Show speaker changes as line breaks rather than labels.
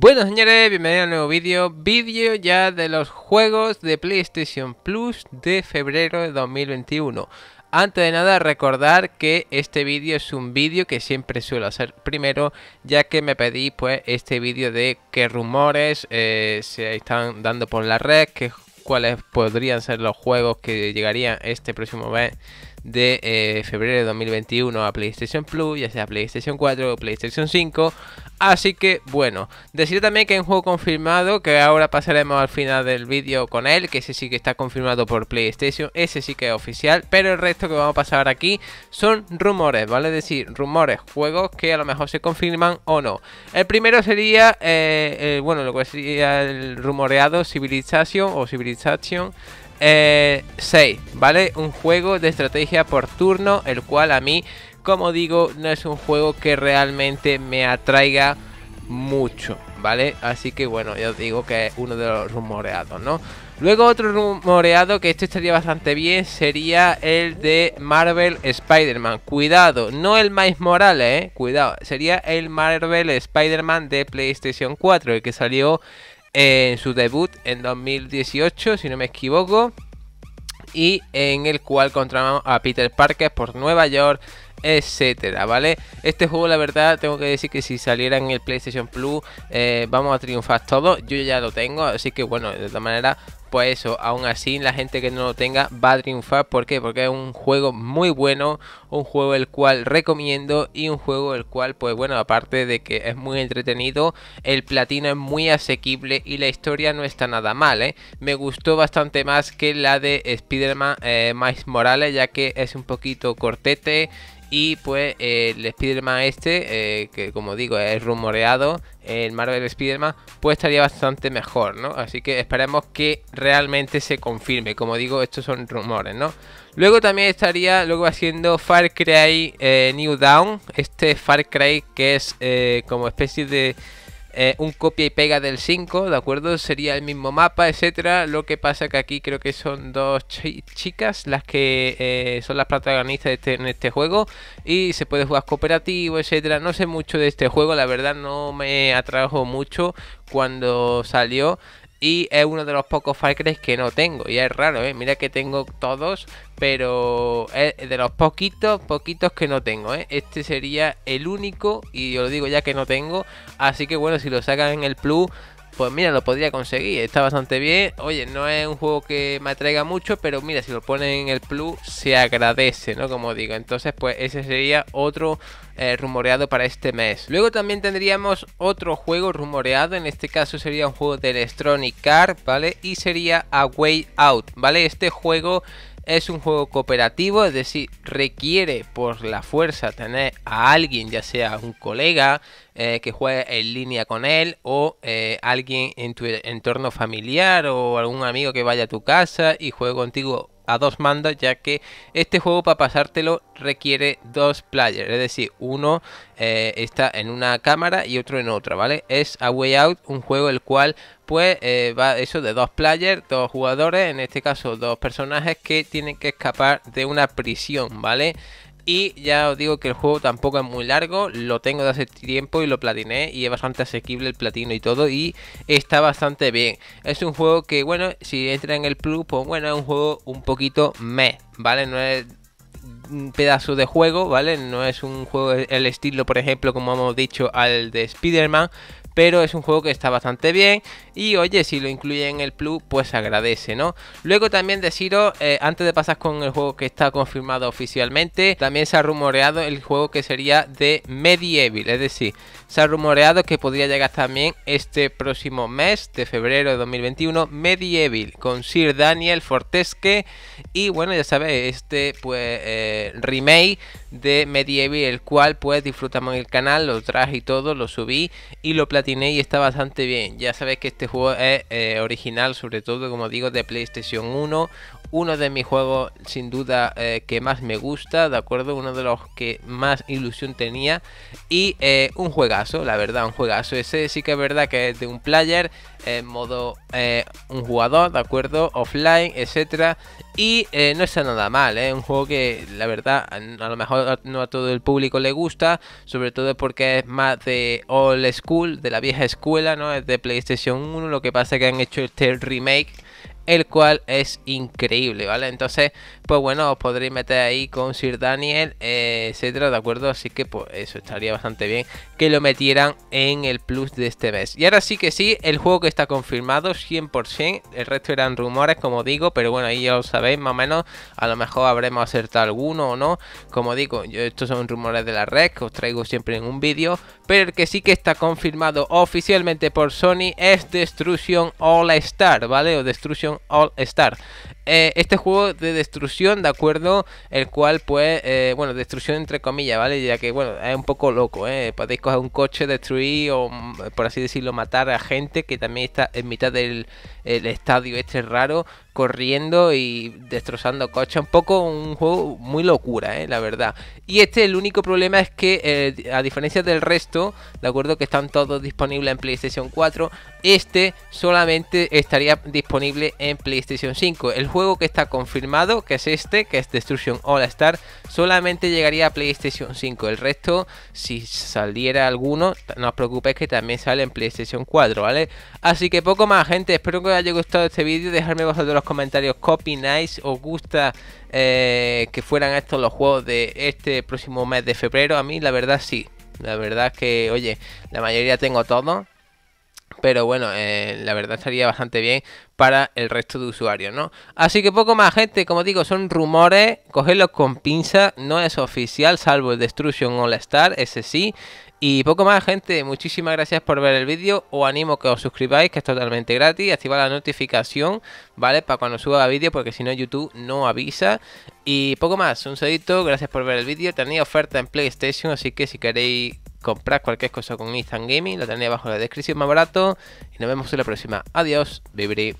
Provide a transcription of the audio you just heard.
Bueno señores, bienvenidos a un nuevo vídeo, vídeo ya de los juegos de PlayStation Plus de febrero de 2021. Antes de nada recordar que este vídeo es un vídeo que siempre suelo hacer primero ya que me pedí pues este vídeo de qué rumores eh, se están dando por la red, que, cuáles podrían ser los juegos que llegarían este próximo mes de eh, febrero de 2021 a PlayStation Plus, ya sea PlayStation 4 o PlayStation 5. Así que bueno, decir también que hay un juego confirmado, que ahora pasaremos al final del vídeo con él, que ese sí que está confirmado por PlayStation, ese sí que es oficial, pero el resto que vamos a pasar aquí son rumores, ¿vale? Es decir, rumores, juegos que a lo mejor se confirman o no. El primero sería, eh, bueno, lo que sería el rumoreado Civilization o Civilization. 6, eh, ¿vale? Un juego de estrategia por turno, el cual a mí, como digo, no es un juego que realmente me atraiga mucho, ¿vale? Así que bueno, yo digo que es uno de los rumoreados, ¿no? Luego otro rumoreado que este estaría bastante bien sería el de Marvel Spider-Man. Cuidado, no el más moral, ¿eh? Cuidado, sería el Marvel Spider-Man de PlayStation 4, el que salió en su debut en 2018, si no me equivoco, y en el cual contramamos a Peter Parker por Nueva York, etcétera, ¿vale? Este juego, la verdad, tengo que decir que si saliera en el PlayStation Plus, eh, vamos a triunfar todos. Yo ya lo tengo, así que bueno, de todas maneras, pues eso, aún así la gente que no lo tenga va a triunfar. ¿Por qué? Porque es un juego muy bueno, un juego el cual recomiendo y un juego el cual, pues bueno, aparte de que es muy entretenido, el platino es muy asequible y la historia no está nada mal, ¿eh? Me gustó bastante más que la de Spider-Man eh, Miles Morales, ya que es un poquito cortete y pues eh, el Spider-Man este, eh, que como digo es rumoreado, el Marvel Spider-Man, pues estaría bastante mejor, ¿no? Así que esperemos que realmente se confirme. Como digo, estos son rumores, ¿no? Luego también estaría luego haciendo Far Cry eh, New Down. Este Far Cry que es como especie de eh, un copia y pega del 5, ¿de acuerdo? Sería el mismo mapa, etcétera. Lo que pasa que aquí creo que son dos chicas las que eh, son las protagonistas de este, en este juego. Y se puede jugar cooperativo, etcétera. No sé mucho de este juego, la verdad no me atrajo mucho cuando salió. Y es uno de los pocos Far que no tengo. Y es raro, ¿eh? Mira que tengo todos, pero es de los poquitos, poquitos que no tengo, ¿eh? Este sería el único, y yo lo digo ya que no tengo. Así que bueno, si lo sacan en el Plus, pues mira, lo podría conseguir, está bastante bien. Oye, no es un juego que me atraiga mucho, pero mira, si lo ponen en el plus, se agradece, ¿no? Como digo, entonces pues ese sería otro eh, rumoreado para este mes. Luego también tendríamos otro juego rumoreado, en este caso sería un juego de Electronic Arts, ¿vale? Y sería A Way Out, ¿vale? Este juego es un juego cooperativo, es decir, requiere por la fuerza tener a alguien, ya sea un colega eh, que juegue en línea con él o eh, alguien en tu entorno familiar o algún amigo que vaya a tu casa y juegue contigo a dos mandas, ya que este juego para pasártelo requiere dos players, es decir, uno eh, está en una cámara y otro en otra, ¿vale? Es A Way Out, un juego el cual pues eh, va eso de dos players, dos jugadores, en este caso dos personajes que tienen que escapar de una prisión, ¿vale? Y ya os digo que el juego tampoco es muy largo, lo tengo de hace tiempo y lo platiné y es bastante asequible el platino y todo y está bastante bien. Es un juego que, bueno, si entra en el plus, pues bueno, es un juego un poquito meh, ¿vale? No es un pedazo de juego, ¿vale? No es un juego el estilo, por ejemplo, como hemos dicho, al de Spider-Man, pero es un juego que está bastante bien y oye, si lo incluye en el Plus, pues agradece, ¿no? Luego también deciros, eh, antes de pasar con el juego que está confirmado oficialmente, también se ha rumoreado el juego que sería de Medieval, es decir, se ha rumoreado que podría llegar también este próximo mes de febrero de 2021 Medieval con Sir Daniel Fortesque y bueno, ya sabéis, este pues eh, remake de Medieval, el cual pues disfrutamos en el canal, lo traje y todo, lo subí y lo platicé y está bastante bien. Ya sabéis que este juego es eh, original, sobre todo, como digo, de PlayStation 1 uno de mis juegos sin duda eh, que más me gusta, ¿de acuerdo? Uno de los que más ilusión tenía y eh, un juegazo, la verdad, un juegazo. Ese sí que es verdad que es de un player, En eh, modo un jugador, ¿de acuerdo? Offline, etcétera. Y no está nada mal, ¿eh? un juego que la verdad a lo mejor no a todo el público le gusta, sobre todo porque es más de old school, de la vieja escuela, ¿no? Es de PlayStation 1, lo que pasa es que han hecho este remake el cual es increíble, ¿vale? Entonces, pues bueno, os podréis meter ahí con Sir Daniel, eh, etcétera, ¿de acuerdo? Así que, pues eso estaría bastante bien que lo metieran en el plus de este mes. Y ahora sí que sí, el juego que está confirmado 100%, el resto eran rumores, como digo, pero bueno, ahí ya lo sabéis, más o menos, a lo mejor habremos acertado alguno o no. Como digo, yo, estos son rumores de la red que os traigo siempre en un vídeo, pero el que sí que está confirmado oficialmente por Sony es Destruction All Star, ¿vale? O Destruction All Star. Eh, este juego de destrucción, de acuerdo, el cual pues, bueno, destrucción entre comillas, ¿vale? Ya que, bueno, es un poco loco, ¿eh? Podéis coger un coche, destruir o, mm, por así decirlo, matar a gente que también está en mitad del estadio este raro, corriendo y destrozando coches. Un poco un juego muy locura, ¿eh? la verdad. Y este, el único problema es que, eh, a diferencia del resto, de acuerdo que están todos disponibles en PlayStation 4, este solamente estaría disponible en en PlayStation 5. El juego que está confirmado, que es este, que es Destruction All Star, solamente llegaría a PlayStation 5. El resto, si saliera alguno, no os preocupéis que también sale en PlayStation 4, ¿vale? Así que poco más, gente. Espero que os haya gustado este vídeo. Dejadme vosotros los comentarios Copy nice. os gusta eh, que fueran estos los juegos de este próximo mes de febrero. A mí, la verdad, sí. La verdad es que, oye, la mayoría tengo todo. Pero bueno, eh, la verdad estaría bastante bien para el resto de usuarios, ¿no? Así que poco más, gente. Como digo, son rumores. Cogedlos con pinza. No es oficial, salvo el Destruction All Star, ese sí. Y poco más, gente. Muchísimas gracias por ver el vídeo. Os animo a que os suscribáis, que es totalmente gratis. Activa la notificación, ¿vale? Para cuando suba vídeo, porque si no, YouTube no avisa. Y poco más. Un sedito. Gracias por ver el vídeo. Tenéis oferta en PlayStation, así que si queréis Comprar cualquier cosa con Instant Gaming, lo tenéis abajo en la descripción más barato. Y nos vemos en la próxima. Adiós, vibri.